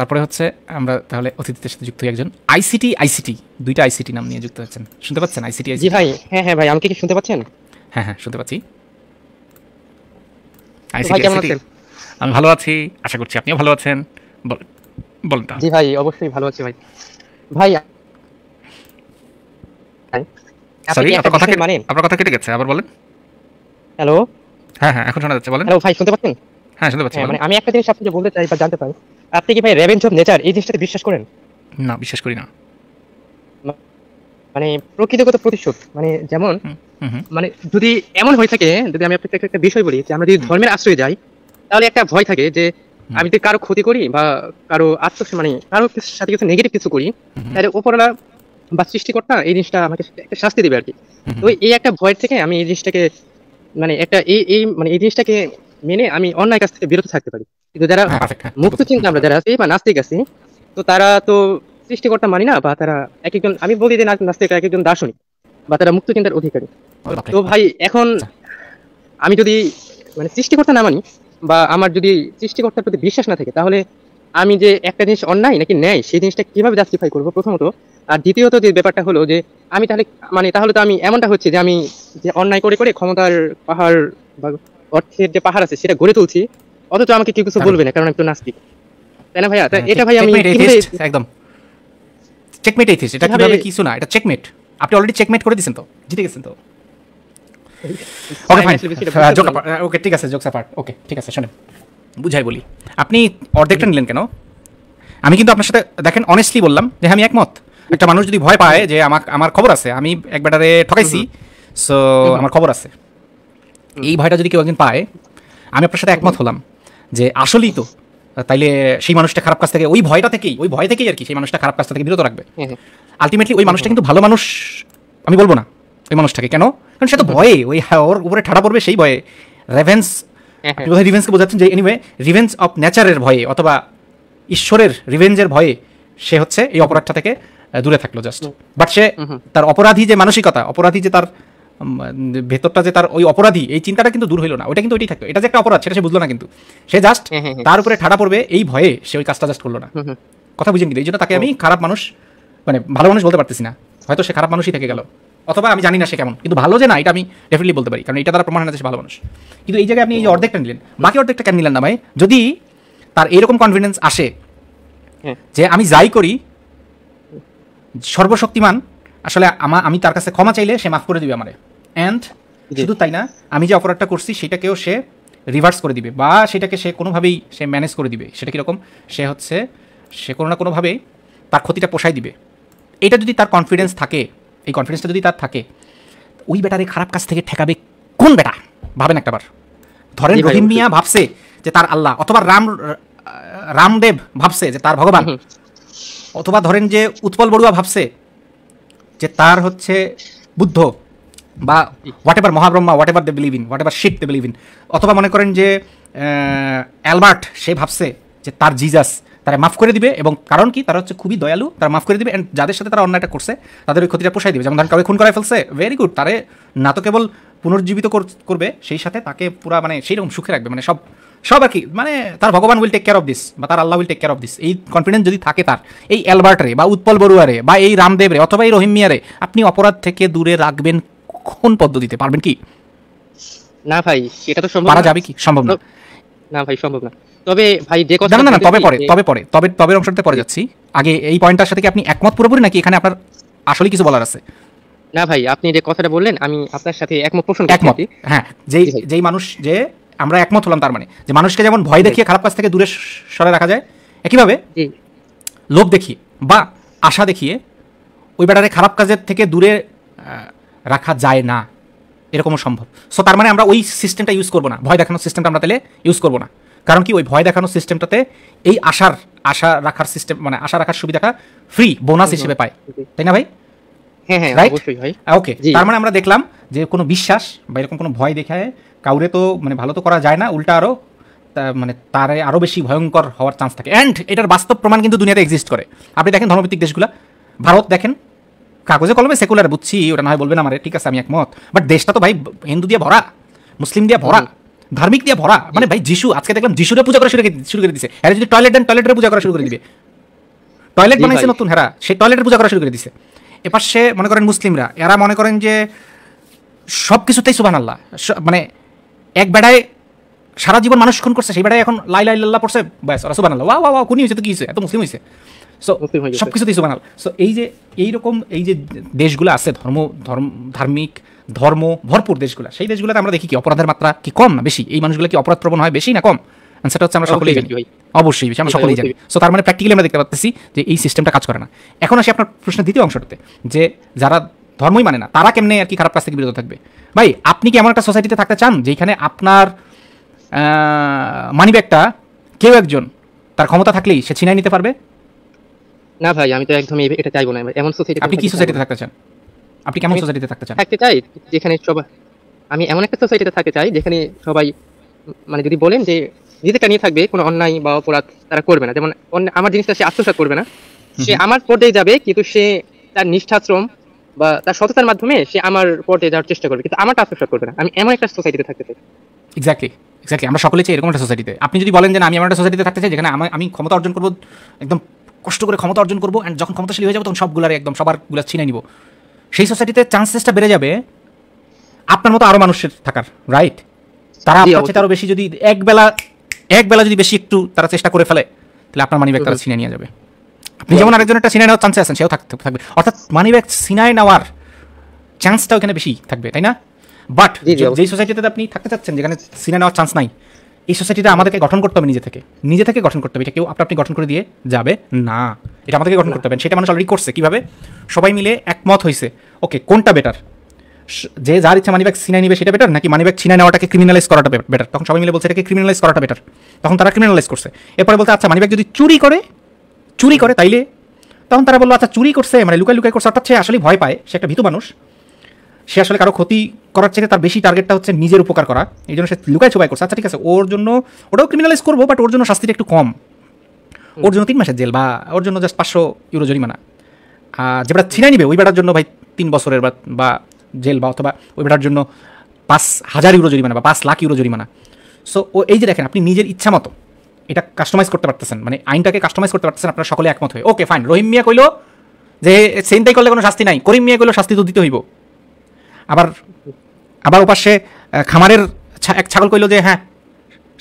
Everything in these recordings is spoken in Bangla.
তারপরে হচ্ছে আমরা তাহলে অতিথিদের সাথে যুক্ত একজন আইসিটি আইসিটি দুইটা আইসিটি নাম নিয়ে যুক্ত আছেন শুনতে পাচ্ছেন আইসিটি জি ভাই হ্যাঁ হ্যাঁ ভাই আমাকে কি শুনতে পাচ্ছেন হ্যাঁ হ্যাঁ শুনতে পাচ্ছি আইসিটি আমি ভালো আছি আশা করছি আপনিও ভালো আছেন বলেন জি ভাই অবশ্যই ভালো আছি ভাই ভাই সরি আপনার কথা মানে আপনার কথা কেটে গেছে আবার বলেন হ্যালো হ্যাঁ হ্যাঁ এখন শোনা যাচ্ছে বলেন হ্যালো ভাই শুনতে পাচ্ছেন হ্যাঁ শুনতে পাচ্ছি হ্যাঁ, মানে আমি একটা জিনিস আপনাকে বলতে চাই বা জানতে চাই আপনি কি ভাই রেভেঞ্জ অফ নেচার এই জিনিসটাতে বিশ্বাস করেন না বিশ্বাস করি না মানে প্রকৃতিগত প্রতিশোধ মানে যেমন মানে যদি এমন হয়ে থাকে যদি আমি আপনাকে একটা বিষয় বলি যে আমরা যদি ধর্মের আশ্রয়ে যাই তাহলে একটা ভয় থাকে যে আমি যদি কারো ক্ষতি করি বা কারো আত্ম মানে কারো সাথে কিছু নেগেটিভ কিছু করি তাহলে ওপরওয়ালা বা সৃষ্টিকর্তা এই জিনিসটা আমাকে একটা শাস্তি দেবে আর কি তো এই একটা ভয় থেকে আমি এই জিনিসটাকে মানে একটা এই এই মানে এই জিনিসটাকে মেনে আমি অন্যায় কাছ থেকে বিরত থাকতে পারি কিন্তু যারা হ্যাঁ, হ্যাঁ, হ্যাঁ, মুক্ত চিন্তা আমরা যারা আছি বা নাস্তিক আছি তো তারা তো সৃষ্টিকর্তা মানি না বা তারা এক একজন আমি বলি যে নাস্তিক এক একজন দার্শনিক বা তারা মুক্ত চিন্তার অধিকারী তো ভাই এখন আচ্ছা। আমি যদি মানে সৃষ্টিকর্তা না মানি বা আমার যদি সৃষ্টিকর্তার প্রতি বিশ্বাস না থাকে তাহলে আমি যে একটা জিনিস অন্যায় নাকি নেয় সেই জিনিসটা কিভাবে জাস্টিফাই করবো প্রথমত আর দ্বিতীয়ত যে ব্যাপারটা হলো যে আমি তাহলে মানে তাহলে তো আমি এমনটা হচ্ছে যে আমি যে অন্যায় করে করে ক্ষমতার পাহাড় বা অর্থের যে পাহাড় আছে সেটা গড়ে তুলছি অথচ আমাকে কেউ কিছু বলবে না কারণ একটু নাস্তিক তাই না ভাইয়া এটা ভাই আমি একদম চেকমেট এইথিস এটা কিভাবে কিছু না এটা চেকমেট আপনি অলরেডি চেকমেট করে দিয়েছেন তো জিতে গেছেন তো ওকে ফাইন জোক ওকে ঠিক আছে জোকস অ্যাপার্ট ওকে ঠিক আছে শুনেন বুঝাই বলি আপনি অর্ধেকটা নিলেন কেন আমি কিন্তু আপনার সাথে দেখেন অনেস্টলি বললাম যে আমি একমত একটা মানুষ যদি ভয় পায় যে আমার আমার খবর আছে আমি একবারে ঠকাইছি সো আমার খবর আছে এই ভয়টা যদি কেউ একদিন পায় আমি আপনার সাথে একমত হলাম যে আসলেই তো তাইলে সেই মানুষটা খারাপ কাজ থেকে ওই ভয়টা থেকেই ওই ভয় থেকেই আর কি সেই মানুষটা খারাপ কাজ থেকে বিরত রাখবে আলটিমেটলি ওই মানুষটা কিন্তু ভালো মানুষ আমি বলবো না ওই মানুষটাকে কেন কারণ সে তো ভয়ে ওই ওর উপরে ঠাড়া পড়বে সেই ভয়ে রেভেন্স রিভেন্সকে বোঝাচ্ছেন যে এনিওয়ে রিভেন্স অফ নেচারের ভয়ে অথবা ঈশ্বরের রিভেঞ্জের ভয়ে সে হচ্ছে এই অপরাধটা থেকে দূরে থাকলো জাস্ট বাট সে তার অপরাধী যে মানসিকতা অপরাধী যে তার ভেতরটা যে তার ওই অপরাধী এই চিন্তাটা কিন্তু দূর হইলো না ওটা কিন্তু ওইটাই থাকতো এটা যে একটা অপরাধ সেটা সে বুঝলো না কিন্তু সে জাস্ট তার উপরে ঠাড়া পড়বে এই ভয়ে সে ওই কাজটা জাস্ট করলো না কথা বুঝেন কিন্তু এই জন্য তাকে আমি খারাপ মানুষ মানে ভালো মানুষ বলতে পারতেছি না হয়তো সে খারাপ মানুষই থেকে গেল অথবা আমি জানি না সে কেমন কিন্তু ভালো যে না এটা আমি ডেফিনেটলি বলতে পারি কারণ এটা দ্বারা প্রমাণ হচ্ছে ভালো মানুষ কিন্তু এই জায়গায় আপনি এই যে অর্ধেকটা নিলেন বাকি অর্ধেকটা কেন নিলেন না ভাই যদি তার এরকম কনফিডেন্স আসে হ্যাঁ। যে আমি যাই করি সর্বশক্তিমান আসলে আমা আমি তার কাছে ক্ষমা চাইলে সে মাফ করে দিবে আমার অ্যান্ড শুধু তাই না আমি যে অপরাধটা করছি সেটাকেও সে রিভার্স করে দিবে বা সেটাকে সে কোনোভাবেই সে ম্যানেজ করে দিবে সেটা কীরকম সে হচ্ছে সে কোনো না কোনোভাবেই তার ক্ষতিটা পোষায় দিবে এটা যদি তার কনফিডেন্স থাকে এই কনফিডেন্সটা যদি তার থাকে ওই বেটারে খারাপ কাজ থেকে ঠেকাবে কোন বেটা ভাবেন একটাবার ধরেন রহিম মিয়া ভাবছে যে তার আল্লাহ অথবা রাম রামদেব ভাবছে যে তার ভগবান অথবা ধরেন যে উৎপল বড়ুয়া ভাবছে যে তার হচ্ছে বুদ্ধ বা whatever Mahabrahma whatever they believe in whatever shit they believe in অথবা মনে করেন যে অ্যালবার্ট সে ভাবছে যে তার জিজাস তারা মাফ করে দিবে এবং কারণ কি তারা হচ্ছে খুবই দয়ালু তারা মাফ করে দিবে অ্যান্ড যাদের সাথে তারা অন্যায়টা করছে তাদের ওই ক্ষতিটা পোষাই দিবে যেমন ধরেন কাউকে খুন করাই ফেলছে ভেরি গুড তারে না তো কেবল পুনর্জীবিত করবে সেই সাথে তাকে পুরা মানে সেই রকম সুখে রাখবে মানে সব সব আর কি মানে তার ভগবান will take care of this বা তার Allah will take care of this এই কনফিডেন্স যদি থাকে তার এই অ্যালবার্টারে বা উৎপল বড়ুয়ারে বা এই রামদেবরে অথবা এই রহিম আপনি অপরাধ থেকে দূরে রাখবেন কোন পদ্ধতিতে পারবেন কি না ভাই এটা তো সম্ভব পারা যাবে কি সম্ভব না না ভাই সম্ভব না তবে ভাই যে কথা না না তবে পরে তবে পরে তবে তবে অংশটাতে পরে যাচ্ছি আগে এই পয়েন্টটার সাথে কি আপনি একমত পুরোপুরি নাকি এখানে আপনার আসলে কিছু বলার আছে না ভাই আপনি যে কথাটা বললেন আমি আপনার সাথে একমত পোষণ একমত হ্যাঁ যেই যেই মানুষ যে আমরা একমত হলাম তার মানে যে মানুষকে যেমন ভয় দেখিয়ে খারাপ কাজ থেকে দূরে সরে রাখা যায় একইভাবে লোভ দেখিয়ে বা আশা দেখিয়ে ওই ব্যাটারে খারাপ কাজের থেকে দূরে রাখা যায় না এরকমও সম্ভব সো তার মানে আমরা ওই সিস্টেমটা ইউজ করবো না ভয় দেখানোর সিস্টেমটা আমরা তাহলে ইউজ করবো না কারণ কি ওই ভয় দেখানোর সিস্টেমটাতে এই আশার আশা রাখার সিস্টেম মানে আশা রাখার সুবিধাটা ফ্রি বোনাস হিসেবে পায় তাই না ভাই ওকে হ্যাঁ, হ্যাঁ, তার মানে আমরা দেখলাম যে কোনো বিশ্বাস বা এরকম কোনো ভয় দেখায় কাউরে তো মানে ভালো তো করা যায় না উল্টা আরও মানে তার আরও বেশি ভয়ঙ্কর হওয়ার চান্স থাকে অ্যান্ড এটার বাস্তব প্রমাণ কিন্তু দুনিয়াতে এক্সিস্ট করে আপনি দেখেন ধর্মভিত্তিক দেশগুলো ভারত দেখেন কাগজে কলমে সেকুলার বুঝছি ওটা না হয় বলবেন আমার ঠিক আছে আমি একমত বাট দেশটা তো ভাই হিন্দু দিয়ে ভরা মুসলিম দিয়ে ভরা ধার্মিক দিয়ে ভরা মানে ভাই যিশু আজকে দেখলাম যিশুরে পূজা করা শুরু করে দিছে হ্যাঁ যদি টয়লেট দেন টয়লেটের পূজা করা শুরু করে দিবে টয়লেট বানাইছে নতুন হেরা সে টয়লেটের পূজা করা শুরু করে দিছে এবার সে মনে করেন মুসলিমরা এরা মনে করেন যে সব কিছুতেই সুবান আল্লাহ মানে এক বেড়ায় সারা জীবন মানুষ খুন করছে সেই বেড়ায় এখন লাই লাই লাল্লাহ পড়ছে ব্যাস ওরা সুবান আল্লাহ ওয়া ওয়া ওয়া কুনি হয়েছে তো কী হয়েছে এত মুসলিম হয়েছে সো সব কিছুতেই সুবান সো এই যে এইরকম এই যে দেশগুলো আছে ধর্ম ধর্ম ধার্মিক ধর্ম ভরপুর দেশগুলো সেই দেশগুলোতে আমরা দেখি কি অপরাধের মাত্রা কি কম না বেশি এই মানুষগুলো কি অপরাধ প্রবণ হয় বেশি না কম সেটা হচ্ছে আমরা সকলেই জানি অবশ্যই বেশি আমরা সকলেই জানি সো তার মানে প্র্যাকটিক্যালি আমরা দেখতে পাচ্ছি যে এই সিস্টেমটা কাজ করে না এখন আসি আপনার প্রশ্নের দ্বিতীয় অংশটাতে যে যারা ধর্মই মানে না তারা কেমনে আর কি খারাপ কাজ থেকে বিরত থাকবে ভাই আপনি কি এমন একটা সোসাইটিতে থাকতে চান যেখানে আপনার মানিব্যাগটা কেউ একজন তার ক্ষমতা থাকলেই সে ছিনাই নিতে পারবে না ভাই আমি তো একদমই এটা চাইবো না এমন সোসাইটি আপনি কি সোসাইটিতে থাকতে চান আপনি কেমন সোসাইটিতে থাকতে চান থাকতে চাই যেখানে সবাই আমি এমন একটা সোসাইটিতে থাকতে চাই যেখানে সবাই মানে যদি বলেন যে নিজেটা নিয়ে থাকবে কোনো অন্যায় বা অপরাধ তারা করবে না যেমন আমার জিনিসটা সে আত্মসাত করবে না সে আমার পর্যায়ে যাবে কিন্তু সে তার নিষ্ঠাশ্রম বা তার সততার মাধ্যমে সে আমার পর্যায়ে যাওয়ার চেষ্টা করবে কিন্তু আমারটা আত্মসাত করবে না আমি এমন একটা সোসাইটিতে থাকতে চাই এক্স্যাক্টলি এক্স্যাক্টলি আমরা সকলে চাই এরকম একটা সোসাইটিতে আপনি যদি বলেন যে আমি আমার একটা সোসাইটিতে থাকতে চাই যেখানে আমি ক্ষমতা অর্জন করবো একদম কষ্ট করে ক্ষমতা অর্জন করবো অ্যান্ড যখন ক্ষমতাশালী হয়ে যাবো তখন সবগুলার একদম সবারগুলো ছিনে নিব সেই সোসাইটিতে চান্সেসটা বেড়ে যাবে আপনার মতো আরও মানুষের থাকার রাইট তারা আপনার চেয়ে আরও বেশি যদি একবেলা একবেলা যদি বেশি একটু তারা চেষ্টা করে ফেলে তাহলে আপনার মানি ব্যাগ তারা ছিনে নিয়ে যাবে আপনি যেমন আরেকজন একটা ছিনে নেওয়ার চান্সে আছেন সেও থাকতে থাকবে অর্থাৎ মানি ব্যাগ ছিনায় নেওয়ার চান্সটা ওখানে বেশি থাকবে তাই না বাট যে সোসাইটিতে আপনি থাকতে চাচ্ছেন যেখানে ছিনে নেওয়ার চান্স নাই এই সোসাইটিটা আমাদেরকে গঠন করতে হবে নিজে থেকে নিজে থেকে গঠন করতে হবে এটা কেউ আপনি আপনি গঠন করে দিয়ে যাবে না এটা আমাদেরকে গঠন করতে হবে সেটা মানুষ অলরেডি করছে কীভাবে সবাই মিলে একমত হয়েছে ওকে কোনটা বেটার যে যার ইচ্ছা মানিব্যাগ ছিনাই নিবে সেটা বেটার নাকি মানিব্যাগ ছিনাই নেওয়াটাকে ক্রিমিনালাইজ করাটা বেটার তখন সবাই মিলে বলছে এটাকে ক্রিমিনালাইজ করাটা বেটার তখন তারা ক্রিমিনালাইজ করছে এরপরে বলতে আচ্ছা মানিব্যাগ যদি চুরি করে চুরি করে তাইলে তখন তারা বললো আচ্ছা চুরি করছে মানে লুকাই লুকাই করছে অর্থাৎ সে আসলে ভয় পায় সে একটা ভীত মানুষ সে আসলে কারো ক্ষতি করার চাইতে তার বেশি টার্গেটটা হচ্ছে নিজের উপকার করা এই জন্য সে লুকায় ছুপাই করছে আচ্ছা ঠিক আছে ওর জন্য ওটাও ক্রিমিনালাইজ করবো বাট ওর জন্য শাস্তিটা একটু কম ওর জন্য তিন মাসের জেল বা ওর জন্য জাস্ট পাঁচশো ইউরো জরিমানা আর যে বেটা ছিনাই নিবে ওই বেটার জন্য ভাই তিন বছরের বা জেল বা অথবা ওই বেটার জন্য পাঁচ হাজার ইউরো জরিমানা বা পাঁচ লাখ ইউরো জরিমানা সো ও এই যে দেখেন আপনি নিজের ইচ্ছা মতো এটা কাস্টমাইজ করতে পারতেছেন মানে আইনটাকে কাস্টমাইজ করতে পারতেছেন আপনারা সকলে একমত হয়ে ওকে ফাইন রহিম মিয়া কইলো যে সেন্টাই করলে কোনো শাস্তি নাই করিম মিয়া কইলো শাস্তি তো দিতে হইব আবার আবার ওপাশে খামারের এক ছাগল কইলো যে হ্যাঁ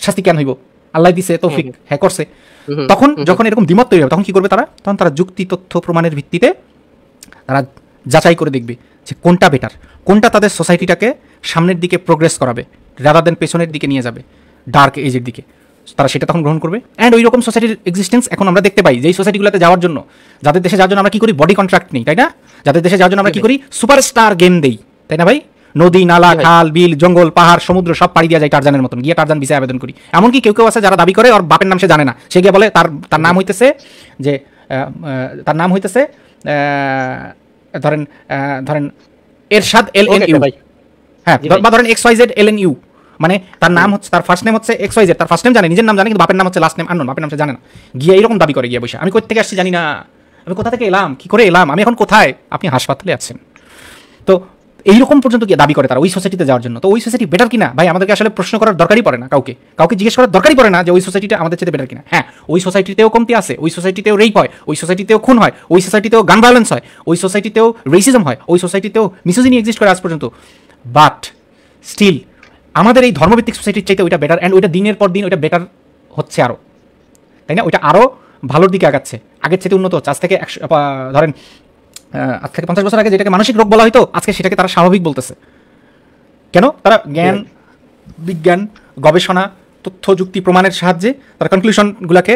শাস্তি কেন হইব আল্লাহ দিছে তৌফিক হ্যাঁ করছে তখন যখন এরকম দ্বিমত তৈরি হবে তখন কি করবে তারা তখন তারা যুক্তি তথ্য প্রমাণের ভিত্তিতে তারা যাচাই করে দেখবে যে কোনটা বেটার কোনটা তাদের সোসাইটিটাকে সামনের দিকে প্রোগ্রেস করাবে রাদার দেন পেছনের দিকে নিয়ে যাবে ডার্ক এজের দিকে তারা সেটা তখন গ্রহণ করবে অ্যান্ড ওই রকম সোসাইটির এক্সিস্টেন্স এখন আমরা দেখতে পাই যেই সোসাইটিগুলোতে যাওয়ার জন্য যাদের দেশে যাওয়ার জন্য আমরা কী করি বডি কন্ট্রাক্ট নেই তাই না যাদের দেশে যাওয়ার জন্য আমরা কী করি সুপারস্টার গেম দেই তাই না ভাই নদী নালা খাল বিল জঙ্গল পাহাড় সমুদ্র সব পাড়ি দিয়ে যায় টারজানের মতন গিয়ে টারজান বিষয়ে আবেদন করি এমনকি কেউ কেউ আছে যারা দাবি করে ওর বাপের নাম সে জানে না সে গিয়ে বলে তার তার নাম হইতেছে যে তার নাম হইতেছে ধরেন ধরেন এরশাদ এল এন ইউ হ্যাঁ বা ধরেন X Y Z L N U মানে তার নাম হচ্ছে তার ফার্স্ট নেম হচ্ছে এক্স ওয়াই জেড তার ফার্স্ট নেম জানে নিজের নাম জানে কিন্তু বাপের নাম হচ্ছে লাস্ট নেম আনন বাপের নাম সে জানে না গিয়ে এরকম দাবি করে গিয়ে বসে আমি কোথেকে আসছি জানি না আমি কোথা থেকে এলাম কি করে এলাম আমি এখন কোথায় আপনি হাসপাতালে আছেন তো এইরকম পর্যন্ত কি দাবি করে তারা ওই সোসাইটিতে যাওয়ার জন্য তো ওই সোসাইটি বেটার কিনা ভাই আমাদেরকে আসলে প্রশ্ন করার দরকারই পড়ে না কাউকে কাউকে জিজ্ঞেস করার দরকারই পড়ে না যে ওই সোসাইটিটা আমাদের চেয়ে বেটার কিনা হ্যাঁ ওই সোসাইটিতেও কমতি আছে ওই সোসাইটিতেও রেপ হয় ওই সোসাইটিতেও খুন হয় ওই সোসাইটিতেও গান ভায়োলেন্স হয় ওই সোসাইটিতেও রেসিজম হয় ওই সোসাইটিতেও মিসোজিনি এক্সিস্ট করে আজ পর্যন্ত বাট স্টিল আমাদের এই ধর্মভিত্তিক সোসাইটির চাইতে ওইটা বেটার অ্যান্ড ওইটা দিনের পর দিন ওইটা বেটার হচ্ছে আরও তাই না ওইটা আরও ভালোর দিকে আগাচ্ছে আগের চাইতে উন্নত হচ্ছে আজ থেকে একশো ধরেন আজ থেকে পঞ্চাশ বছর আগে যেটাকে মানসিক রোগ বলা হয়তো আজকে সেটাকে তারা স্বাভাবিক বলতেছে কেন তারা জ্ঞান বিজ্ঞান গবেষণা তথ্য যুক্তি প্রমাণের সাহায্যে তারা কনক্লুশনগুলোকে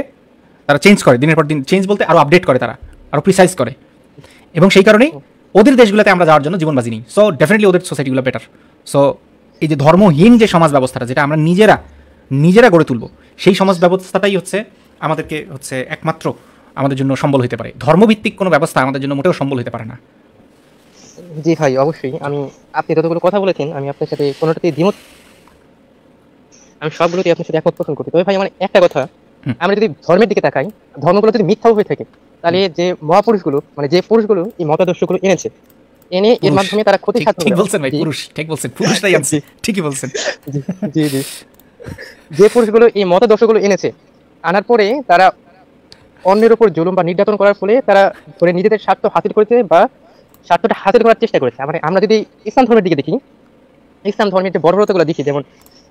তারা চেঞ্জ করে দিনের পর দিন চেঞ্জ বলতে আরও আপডেট করে তারা আরও প্রিসাইজ করে এবং সেই কারণেই ওদের দেশগুলোতে আমরা যাওয়ার জন্য জীবন নেই সো ডেফিনেটলি ওদের সোসাইটিগুলো বেটার সো এই যে ধর্মহীন যে সমাজ ব্যবস্থাটা যেটা আমরা নিজেরা নিজেরা গড়ে তুলব সেই সমাজ ব্যবস্থাটাই হচ্ছে আমাদেরকে হচ্ছে একমাত্র আমাদের জন্য সম্বল হতে পারে ধর্মভিত্তিক কোনো ব্যবস্থা আমাদের জন্য মোটেও সম্বল হতে পারে না জি ভাই অবশ্যই আমি আপনি যতগুলো কথা বলেছেন আমি আপনার সাথে কোনোটাতে দ্বিমত আমি সবগুলোতে আপনার সাথে একমত পোষণ করি তবে ভাই আমার একটা কথা আমরা যদি ধর্মের দিকে তাকাই ধর্মগুলো যদি মিথ্যাও হয়ে থাকে তাহলে যে মহাপুরুষগুলো মানে যে পুরুষগুলো এই মতাদর্শগুলো এনেছে এনে এর মাধ্যমে তারা ক্ষতি সাধন ঠিক বলছেন ভাই পুরুষ ঠিক বলছেন পুরুষটাই আছে ঠিকই বলছেন জি জি যে পুরুষগুলো এই মতাদর্শগুলো এনেছে আনার পরে তারা অন্যের উপর জুলুম বা নির্যাতন করার ফলে তারা ধরে নিজেদের স্বার্থ হাসিল করেছে বা স্বার্থটা হাসিল করার চেষ্টা করেছে মানে আমরা যদি ইসলাম ধর্মের দিকে দেখি ইসলাম ধর্মের যে বর্বরতাগুলো দেখি যেমন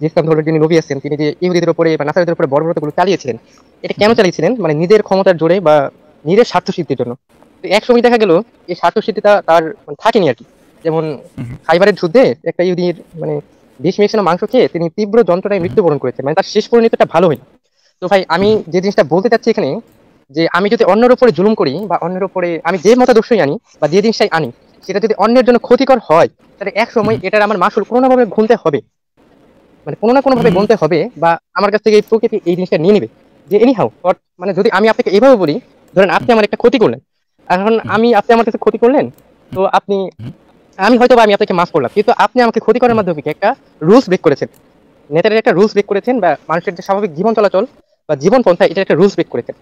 ইসলাম ধর্মের যিনি নবী আছেন তিনি যে ইহুদিদের উপরে বা নাসারিদের উপরে বর্বরতাগুলো চালিয়েছিলেন এটা কেন চালিয়েছিলেন মানে নিজের ক্ষমতার জোরে বা নিজের স্বার্থ সিদ্ধির জন্য তো এক সময় দেখা গেল এই স্বার্থ সিদ্ধিটা তার মানে থাকেনি আর কি যেমন খাইবারের যুদ্ধে একটা ইহুদির মানে বিষ মিশানো মাংস খেয়ে তিনি তীব্র যন্ত্রণায় মৃত্যুবরণ করেছে মানে তার শেষ পরিণতিটা ভালো হয়নি তো ভাই আমি যে জিনিসটা বলতে চাচ্ছি এখানে যে আমি যদি অন্যের উপরে জুলুম করি বা অন্যের উপরে আমি যে মতাদর্শই আনি বা যে জিনিসটাই আনি সেটা যদি অন্যের জন্য ক্ষতিকর হয় তাহলে এক সময় এটার আমার মাসুল কোনো না ভাবে গুনতে হবে মানে কোনো না কোনোভাবে গুনতে হবে বা আমার কাছ থেকে এই প্রকৃতি এই জিনিসটা নিয়ে নেবে যে এনি হাউ মানে যদি আমি আপনাকে এইভাবে বলি ধরেন আপনি আমার একটা ক্ষতি করলেন এখন আমি আপনি আমার কাছে ক্ষতি করলেন তো আপনি আমি হয়তো আমি আপনাকে মাফ করলাম কিন্তু আপনি আমাকে ক্ষতি করার মাধ্যমে একটা রুলস ব্রেক করেছেন নেতাদের একটা রুলস ব্রেক করেছেন বা মানুষের যে স্বাভাবিক জীবন চলাচল বা জীবন পন্থা এটা একটা রুলস ব্রেক করেছেন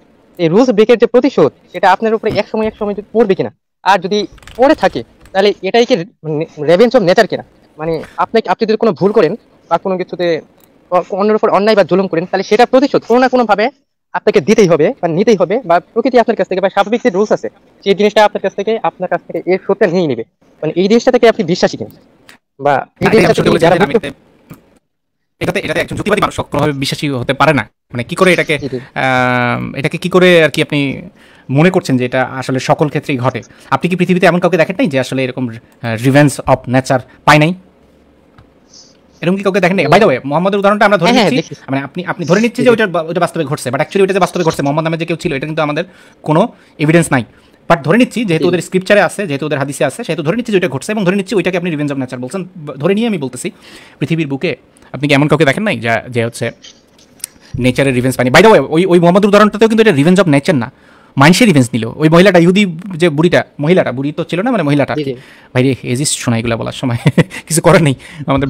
এই রুলস ব্রেকের যে প্রতিশোধ সেটা আপনার উপরে এক সময় এক সময় পড়বে কিনা আর যদি পড়ে থাকে তাহলে এটাই কি রেভেন্স অফ নেচার কিনা মানে আপনাকে আপনি যদি কোনো ভুল করেন বা কোনো কিছুতে অন্যের উপর অন্যায় বা জুলুম করেন তাহলে সেটা প্রতিশোধ কোনো না কোনোভাবে আপনাকে দিতেই হবে বা নিতেই হবে বা প্রকৃতি আপনার কাছ থেকে বা স্বাভাবিক যে রুলস আছে সেই জিনিসটা আপনার কাছ থেকে আপনার কাছ থেকে এর সত্যি নিয়ে নেবে মানে এই জিনিসটা থেকে আপনি বিশ্বাসী কিনা বা এই জিনিসটা যারা এটাতে এটাতে একজন যুক্তিবাদী মানুষ সক্রভাবে বিশ্বাসী হতে পারে না মানে কি করে এটাকে এটাকে কি করে আর কি আপনি মনে করছেন যে এটা আসলে সকল ক্ষেত্রেই ঘটে আপনি কি পৃথিবীতে এমন কাউকে দেখেন নাই যে আসলে এরকম রিভেন্স অফ নেচার পায় নাই এরকম কি কাউকে দেখেন নাই বাই দ্য মোহাম্মদের উদাহরণটা আমরা ধরে হ্যাঁ, হ্যাঁ, নিচ্ছি মানে আপনি আপনি ধরে নিচ্ছি যে ওটা ওইটা বাস্তবে ঘটছে বাট অ্যাকচুয়ালি ওইটা যে বাস্তবে ঘটছে মোহাম্মদ নামে যে কেউ ছিল এটা কিন্তু আমাদের কোনো এভিডেন্স নাই বাট ধরে নিচ্ছি যেহেতু ওদের স্ক্রিপচারে আছে যেহেতু ওদের হাদিসে আছে সেহেতু ধরে নিচ্ছি যে ওইটা ঘটছে এবং ধরে নিচ্ছি ওইটাকে আপনি রিভেন্স অফ নেচার বলছেন ধরে নিয়ে আমি বলতেছি পৃথিবীর বুকে আপনি কি এমন কাউকে দেখেন নাই যা যে হচ্ছে নেচারের রিভেন্স পানি বাইরে দ্য ওই ওই মোহাম্মদ উদাহরণটাতেও কিন্তু এটা রিভেন্স অফ নেচার না মানুষের রিভেন্স নিল ওই মহিলাটা ইহুদি যে বুড়িটা মহিলাটা বুড়ি তো ছিল না মানে মহিলাটা ভাই রে এজিস্ট শোনা এগুলো বলার সময় কিছু করার নেই আমাদের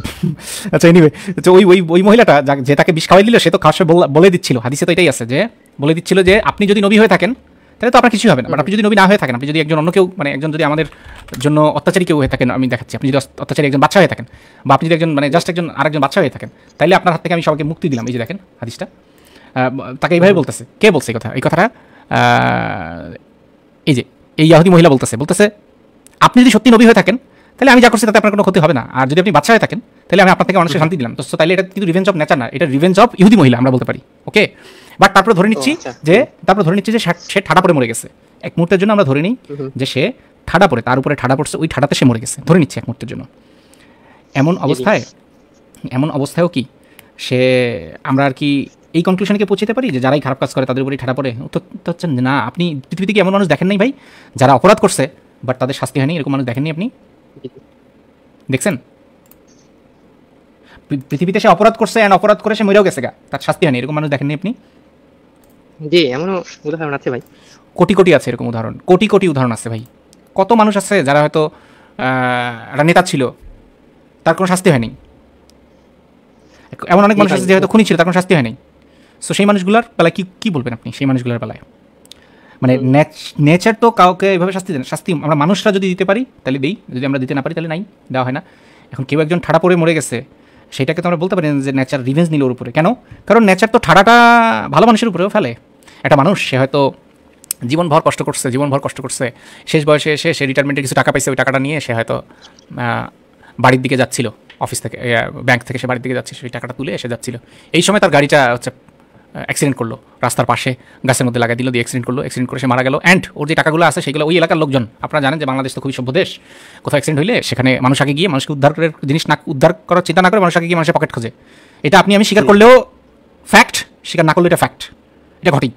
আচ্ছা এনিওয়ে তো ওই ওই ওই মহিলাটা যে তাকে বিষ খাওয়াই দিল সে তো খাওয়ার বলে দিচ্ছিল হাদিসে তো এটাই আছে যে বলে দিচ্ছিল যে আপনি যদি নবী হয়ে থাকেন তাহলে তো আপনার কিছুই হবে না বাট আপনি যদি নবী না হয়ে থাকেন আপনি যদি একজন অন্য কেউ মানে একজন যদি আমাদের জন্য অত্যাচারী কেউ হয়ে থাকেন আমি দেখাচ্ছি আপনি যদি অত্যাচারী একজন বাচ্চা হয়ে থাকেন বা আপনি যদি একজন মানে জাস্ট একজন আরেকজন বাচ্চা হয়ে থাকেন তাহলে আপনার হাত থেকে আমি সবাইকে মুক্তি দিলাম এই যে দেখেন হাদিসটা তাকে এইভাবে বলতেছে কে বলছে এই কথা এই কথাটা এই যে এই ইয়াহুদি মহিলা বলতেছে বলতেছে আপনি যদি সত্যি নবী হয়ে থাকেন তাহলে আমি যা করছি তাতে আপনার কোনো ক্ষতি হবে না আর যদি আপনি বাচ্চায় থাকেন তাহলে আমি আপনাকে অনেক শান্তি দিলাম তো তাহলে এটা কিন্তু রিভেঞ্জ অফ নেচার না এটা রিভেঞ্জ অফ ইহুদি মহিলা আমরা বলতে পারি ওকে বাট তারপরে ধরে নিচ্ছি আচ্ছা। যে তারপরে ধরে নিচ্ছি যে সে ঠাডা পড়ে মরে গেছে এক মুহূর্তের জন্য আমরা ধরে নিই যে সে ঠাডা পড়ে তার উপরে ঠাডা পড়ছে ওই ঠাডাতে সে মরে গেছে ধরে নিচ্ছি এক মুহূর্তের জন্য এমন অবস্থায় এমন অবস্থায়ও কি সে আমরা আর কি এই কনক্লুশনকে পৌঁছাতে পারি যে যারাই খারাপ কাজ করে তাদের উপরেই ঠাড়া পড়ে উত্তর তো হচ্ছে না আপনি পৃথিবীতে কি এমন মানুষ দেখেন নাই ভাই যারা অপরাধ করছে বাট তাদের শাস্তি হয়নি এরকম মানুষ দেখেননি আপনি দেখছেন পৃথিবীতে সে অপরাধ করছে এন্ড অপরাধ করে সে মরেও গেছে গা তার শাস্তি হয়নি এরকম মানুষ দেখেননি আপনি জি এমন উদাহরণ আছে ভাই কোটি কোটি আছে এরকম উদাহরণ কোটি কোটি উদাহরণ আছে ভাই কত মানুষ আছে যারা হয়তো একটা নেতা ছিল তার কোনো শাস্তি হয়নি এমন অনেক মানুষ আছে যে হয়তো খুনি ছিল তার কোনো শাস্তি হয়নি সো সেই মানুষগুলোর বেলায় কী কী বলবেন আপনি সেই মানুষগুলোর বেলায় মানে নেচার তো কাউকে এভাবে শাস্তি দেয় শাস্তি আমরা মানুষরা যদি দিতে পারি তাহলে দিই যদি আমরা দিতে না পারি তাহলে নাই দেওয়া হয় না এখন কেউ একজন ঠাড়া পড়ে মরে গেছে সেটাকে তো আমরা বলতে পারি যে নেচার রিভেঞ্জ নিল ওর উপরে কেন কারণ নেচার তো ঠাড়াটা ভালো মানুষের উপরেও ফেলে একটা মানুষ সে হয়তো জীবনভর কষ্ট করছে জীবনভর কষ্ট করছে শেষ বয়সে এসে সে রিটায়ারমেন্টে কিছু টাকা পাইছে ওই টাকাটা নিয়ে সে হয়তো বাড়ির দিকে যাচ্ছিল অফিস থেকে ব্যাংক থেকে সে বাড়ির দিকে যাচ্ছে সেই টাকাটা তুলে এসে যাচ্ছিল এই সময় তার গাড়িটা হচ্ছে অ্যাক্সিডেন্ট করলো রাস্তার পাশে গাছের মধ্যে লাগাই দিল দিয়ে অ্যাক্সিডেন্ট করলো অ্যাক্সিডেন্ট করে সে মারা গেল অ্যান্ড ওর যে টাকাগুলো আছে সেগুলো ওই এলাকার লোকজন আপনারা জানেন যে বাংলাদেশ তো খুবই সভ্য দেশ কোথাও অ্যাক্সিডেন্ট হইলে সেখানে মানুষ আগে গিয়ে মানুষকে উদ্ধার করে জিনিস না উদ্ধার করার চিন্তা না করে মানুষ আগে গিয়ে মানুষের পকেট খোঁজে এটা আপনি আমি স্বীকার করলেও ফ্যাক্ট স্বীকার না করলেও এটা ফ্যাক্ট এটা ঘটেই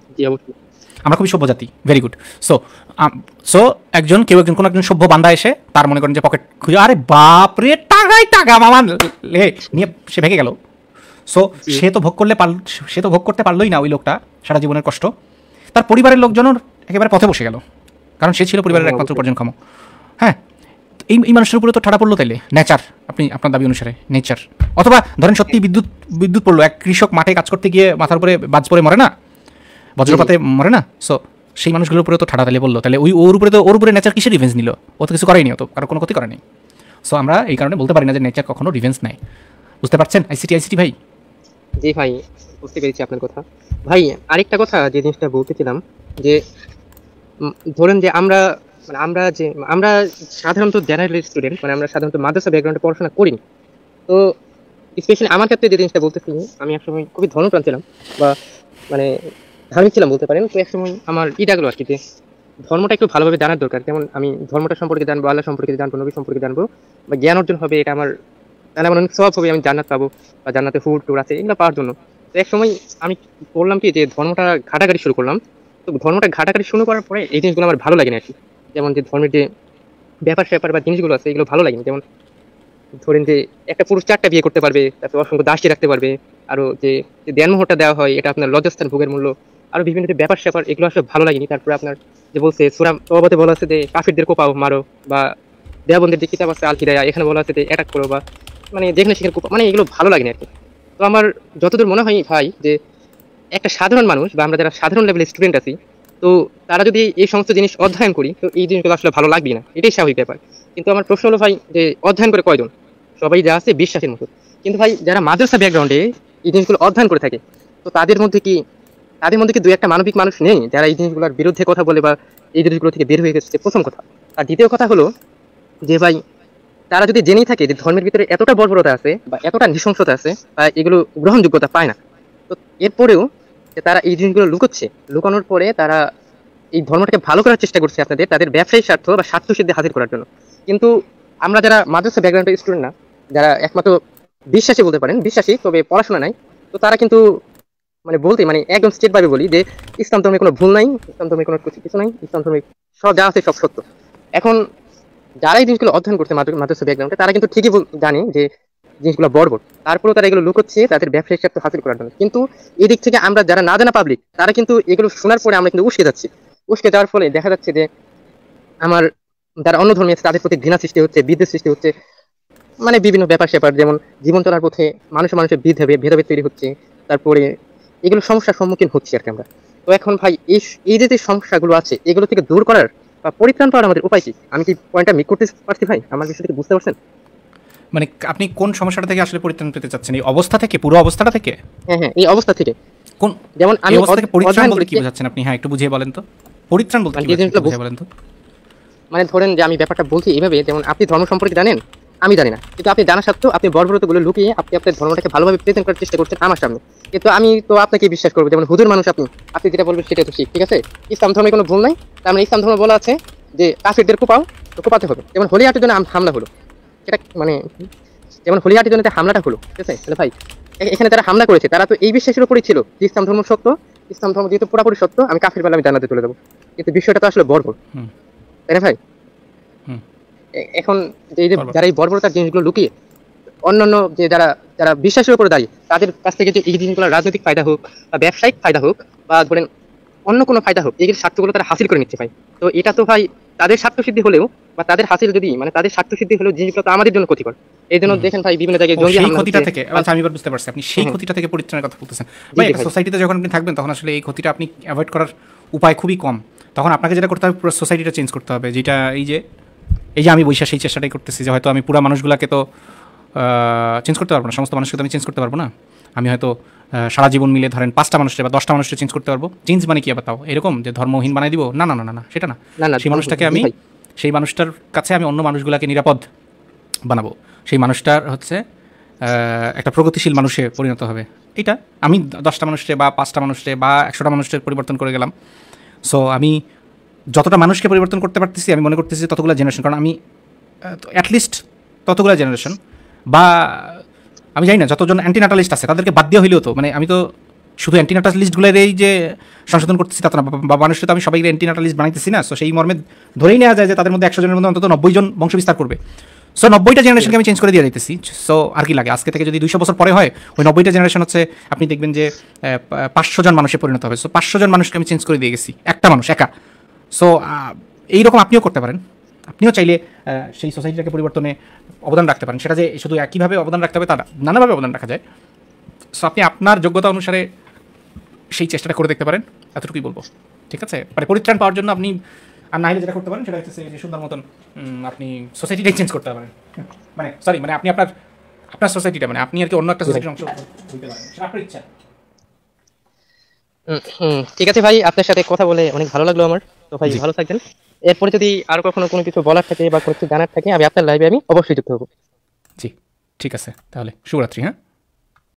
আমরা খুবই সভ্য জাতি ভেরি গুড সো সো একজন কেউ একজন কোনো একজন সভ্য বান্ধা এসে তার মনে করেন যে পকেট খুঁজে আরে বাপরে টাকাই টাকা মামান নিয়ে সে ভেঙে গেল সো সে তো ভোগ করলে সে তো ভোগ করতে পারলোই না ওই লোকটা সারা জীবনের কষ্ট তার পরিবারের লোকজনও একেবারে পথে বসে গেল কারণ সে ছিল পরিবারের একমাত্র উপার্জনক্ষম হ্যাঁ এই এই মানুষের উপরে তো ঠাড়া পড়লো তাইলে নেচার আপনি আপনার দাবি অনুসারে নেচার অথবা ধরেন সত্যি বিদ্যুৎ বিদ্যুৎ পড়লো এক কৃষক মাঠে কাজ করতে গিয়ে মাথার উপরে বাজ পরে মরে না বজ্রপাতে মরে না সো সেই মানুষগুলোর উপরে তো ঠাড়া তাইলে বললো তাহলে ওই ওর উপরে তো ওর উপরে নেচার কিসের রিভেন্স নিল ও তো কিছু করেনি অত কারো কোনো ক্ষতি করেনি সো আমরা এই কারণে বলতে পারি না যে নেচার কখনো রিভেন্স নাই বুঝতে পারছেন আইসিটি আইসিটি ভাই জি ভাই বুঝতে পেরেছি আপনার কথা ভাই আরেকটা কথা যে জিনিসটা বলতেছিলাম যে ধরেন যে আমরা মানে আমরা যে আমরা সাধারণত জেনারেল স্টুডেন্ট মানে আমরা সাধারণত মাদ্রাসা ব্যাকগ্রাউন্ডে পড়াশোনা করি তো স্পেশালি আমার ক্ষেত্রে যে জিনিসটা বলতেছি আমি একসময় খুবই ধর্মপ্রাণ ছিলাম বা মানে ধার্মিক ছিলাম বলতে পারেন তো একসময় আমার ই ডাকলো আর কি যে ধর্মটা একটু ভালোভাবে জানার দরকার যেমন আমি ধর্মটা সম্পর্কে জানবো আল্লাহ সম্পর্কে জানবো নবী সম্পর্কে জানবো বা জ্ঞান অর্জন হবে এটা আমার তাহলে আমার অনেক সব হবে আমি জান্নাত পাবো বা জান্নাতে হুট টুট আছে এগুলো পাওয়ার জন্য তো এক সময় আমি করলাম কি যে ধর্মটা ঘাটাঘাটি শুরু করলাম তো ধর্মটা ঘাটাঘাটি শুরু করার পরে এই জিনিসগুলো আমার ভালো লাগে না আর কি যেমন যে ধর্মের যে ব্যাপার স্যাপার বা জিনিসগুলো আছে এগুলো ভালো লাগে না যেমন ধরেন যে একটা পুরুষ চারটা বিয়ে করতে পারবে তারপরে অসংখ্য দাসী রাখতে পারবে আরও যে দেনমোহরটা দেওয়া হয় এটা আপনার লজ্জাস্থান ভোগের মূল্য আরও বিভিন্ন যে ব্যাপার স্যাপার এগুলো আসলে ভালো লাগেনি তারপরে আপনার যে বলছে সুরাম তবাতে বলা আছে যে কাফিরদের কোপাও মারো বা দেয়াবন্দের যে কিতাব আছে আল এখানে বলা আছে যে অ্যাটাক করো বা মানে দেখলে সেখানে মানে এগুলো ভালো লাগে না আর কি তো আমার যতদূর মনে হয় ভাই যে একটা সাধারণ মানুষ বা আমরা যারা সাধারণ লেভেলের স্টুডেন্ট আছি তো তারা যদি এই সমস্ত জিনিস অধ্যয়ন করি তো এই জিনিসগুলো আসলে ভালো লাগবে না এটাই স্বাভাবিক ব্যাপার কিন্তু আমার প্রশ্ন হলো ভাই যে অধ্যয়ন করে কয়জন সবাই যা আছে বিশ্বাসের মতো কিন্তু ভাই যারা মাদ্রাসা ব্যাকগ্রাউন্ডে এই জিনিসগুলো অধ্যয়ন করে থাকে তো তাদের মধ্যে কি তাদের মধ্যে কি দু একটা মানবিক মানুষ নেই যারা এই জিনিসগুলোর বিরুদ্ধে কথা বলে বা এই জিনিসগুলো থেকে বের হয়ে গেছে প্রথম কথা আর দ্বিতীয় কথা হলো যে ভাই তারা যদি জেনেই থাকে যে ধর্মের ভিতরে এতটা বর্বরতা আছে বা এতটা নৃশংসতা আছে বা এগুলো গ্রহণযোগ্যতা পায় না তো এরপরেও তারা এই জিনিসগুলো লুকোচ্ছে লুকানোর পরে তারা এই ধর্মটাকে ভালো করার চেষ্টা করছে আপনাদের তাদের ব্যবসায়ী স্বার্থ বা স্বার্থ সিদ্ধি হাজির করার জন্য কিন্তু আমরা যারা মাদ্রাসা ব্যাকগ্রাউন্ডের স্টুডেন্ট না যারা একমাত্র বিশ্বাসী বলতে পারেন বিশ্বাসী তবে পড়াশোনা নাই তো তারা কিন্তু মানে বলতে মানে একদম স্টেটভাবে বলি যে ইসলাম ধর্মে কোনো ভুল নাই ইসলাম ধর্মে কোনো কিছু নাই ইসলাম ধর্মে সব যা আছে সব সত্য এখন যারা এই জিনিসগুলো অধ্যয়ন করছে মাদ্রাসা ব্যাকগ্রাউন্ডে তারা কিন্তু ঠিকই জানে যে জিনিসগুলো বড় বড় তারপরেও তারা এগুলো লুকোচ্ছে তাদের ব্যবসা হিসাবে হাসিল করার জন্য কিন্তু এদিক থেকে আমরা যারা না জানা পাবলিক তারা কিন্তু এগুলো শোনার পরে আমরা কিন্তু উস্কে যাচ্ছি উস্কে যাওয়ার ফলে দেখা যাচ্ছে যে আমার যারা অন্য ধর্মী আছে তাদের প্রতি ঘৃণা সৃষ্টি হচ্ছে বিদ্বেষ সৃষ্টি হচ্ছে মানে বিভিন্ন ব্যাপার স্যাপার যেমন জীবন চলার পথে মানুষের মানুষের বিধে ভেদাভেদ তৈরি হচ্ছে তারপরে এগুলো সমস্যার সম্মুখীন হচ্ছে আর কি আমরা তো এখন ভাই এই এই যে সমস্যাগুলো আছে এগুলো থেকে দূর করার বা পরিত্রাণ পাওয়ার আমাদের উপায় কি আমি কি পয়েন্টটা মিক করতে পারছি ভাই আমার বিষয় থেকে বুঝতে পারছেন মানে আপনি কোন সমস্যাটা থেকে আসলে পরিত্রাণ পেতে চাচ্ছেন এই অবস্থা থেকে পুরো অবস্থাটা থেকে হ্যাঁ হ্যাঁ এই অবস্থা থেকে কোন যেমন আমি অবস্থা থেকে পরিত্রাণ বলতে কি বোঝাচ্ছেন আপনি হ্যাঁ একটু বুঝিয়ে বলেন তো পরিত্রাণ বলতে মানে কি বুঝিয়ে বলেন তো মানে ধরেন যে আমি ব্যাপারটা বলছি এইভাবে যেমন আপনি ধর্ম সম্পর্কে জানেন আমি জানি না কিন্তু আপনি জানা সত্ত্বেও আপনি বর্বরতাগুলো লুকিয়ে আপনি আপনার ধর্মটাকে ভালোভাবে প্রেজেন্ট করার চেষ্টা করছেন আমার সামনে কিন্তু আমি তো আপনাকে বিশ্বাস করবো যেমন হুদুর মানুষ আপনি আপনি যেটা বলবেন সেটা তো ঠিক ঠিক আছে ইসলাম ধর্মে কোনো ভুল নাই তার মানে ইসলাম ধর্ম বলা আছে যে কাফিরদের কোপাও তো কোপাতে হবে যেমন হোলি হাটের জন্য হামলা হলো সেটা মানে যেমন হোলি হাটের জন্য হামলাটা হলো ঠিক আছে ভাই এখানে তারা হামলা করেছে তারা তো এই বিশ্বাসের উপরেই ছিল যে ইসলাম ধর্ম সত্য ইসলাম ধর্ম যেহেতু পুরাপুরি সত্য আমি কাফির বেলা আমি জানাতে চলে দেবো কিন্তু বিষয়টা তো আসলে বর্বর তাই না ভাই এখন যে যারা এই বর্বরতার জিনিসগুলো লুকিয়ে অন্য যে যারা যারা বিশ্বাসের উপরে দাঁড়িয়ে তাদের কাছ থেকে যে এই জিনিসগুলো রাজনৈতিক ফায়দা হোক বা ব্যবসায়িক ফায়দা হোক বা ধরেন অন্য কোনো ফায়দা হোক এই স্বার্থগুলো তারা হাসিল করে নিচ্ছে ভাই তো এটা তো ভাই তাদের স্বার্থ সিদ্ধি হলেও বা তাদের হাসিল যদি মানে তাদের স্বার্থ সিদ্ধি হলেও জিনিসগুলো তো আমাদের জন্য ক্ষতিকর এই জন্য দেখেন ভাই বিভিন্ন জায়গায় জঙ্গি ক্ষতিটা থেকে আচ্ছা, আমি বুঝতে পারছি আপনি সেই ক্ষতিটা থেকে পরিত্রাণের কথা বলতেছেন ভাই সোসাইটিতে যখন আপনি থাকবেন তখন আসলে এই ক্ষতিটা আপনি অ্যাভয়েড করার উপায় খুবই কম তখন আপনাকে যেটা করতে হবে পুরো সোসাইটিটা চেঞ্জ করতে হবে যেটা এই যে এই যে আমি বৈশা সেই চেষ্টাটাই করতেছি যে হয়তো আমি পুরো মানুষগুলোকে তো চেঞ্জ করতে পারবো না সমস্ত মানুষকে তো আমি চেঞ্জ করতে পারবো না আমি হয়তো সারা জীবন মিলে ধরেন পাঁচটা মানুষটা বা দশটা মানুষটা চেঞ্জ করতে পারবো চেঞ্জ মানে কি আবার তাও এরকম যে ধর্মহীন বানাই দিব না না না না সেটা না সেই মানুষটাকে আমি সেই মানুষটার কাছে আমি অন্য মানুষগুলোকে নিরাপদ বানাবো সেই মানুষটার হচ্ছে একটা প্রগতিশীল মানুষে পরিণত হবে এটা আমি দশটা মানুষে বা পাঁচটা মানুষে বা একশোটা মানুষের পরিবর্তন করে গেলাম সো আমি যতটা মানুষকে পরিবর্তন করতে পারতেছি আমি মনে করতেছি ততগুলো জেনারেশন কারণ আমি অ্যাটলিস্ট ততগুলো জেনারেশন বা আমি জানি না যতজন অ্যান্টিনাটালিস্ট আছে তাদেরকে বাদ দিয়ে হইলেও তো মানে আমি তো শুধু অ্যান্টিনাটাল এই যে সংশোধন করতেছি তা না বা মানুষকে তো আমি সবাইকে অ্যান্টিনাটালিস্ট বানাইতেছি না সো সেই মর্মে ধরেই নেওয়া যায় যে তাদের মধ্যে একশো জনের মধ্যে অন্তত নব্বই জন বংশ বিস্তার করবে সো নব্বইটা জেনারেশনকে আমি চেঞ্জ করে দিয়ে দিতেছি সো আর কি লাগে আজকে থেকে যদি দুইশো বছর পরে হয় ওই নব্বইটা জেনারেশন হচ্ছে আপনি দেখবেন যে পাঁচশো জন মানুষে পরিণত হবে সো পাঁচশো জন মানুষকে আমি চেঞ্জ করে দিয়ে গেছি একটা মানুষ একা সো এইরকম আপনিও করতে পারেন আপনিও চাইলে সেই সোসাইটিটাকে পরিবর্তনে অবদান রাখতে পারেন সেটা যে শুধু একইভাবে অবদান রাখতে হবে তা নানাভাবে অবদান রাখা যায় সো আপনি আপনার যোগ্যতা অনুসারে সেই চেষ্টাটা করে দেখতে পারেন এতটুকুই বলবো ঠিক আছে মানে পরিত্রাণ পাওয়ার জন্য আপনি আর নাহলে যেটা করতে পারেন সেটা হচ্ছে যে সুন্দর মতন আপনি সোসাইটিটা চেঞ্জ করতে পারেন মানে সরি মানে আপনি আপনার আপনার সোসাইটিটা মানে আপনি আর কি অন্য একটা সোসাইটির অংশ হইতে পারেন সেটা আপনার ইচ্ছা ঠিক আছে ভাই আপনার সাথে কথা বলে অনেক ভালো লাগলো আমার তো ভাই ভালো থাকবেন এরপর যদি আর কখনো কোনো কিছু বলার থাকে বা কোনো কিছু জানার থাকে আমি আপনার লাইভে আমি অবশ্যই যুক্ত হব জি ঠিক আছে তাহলে শুভরাত্রি হ্যাঁ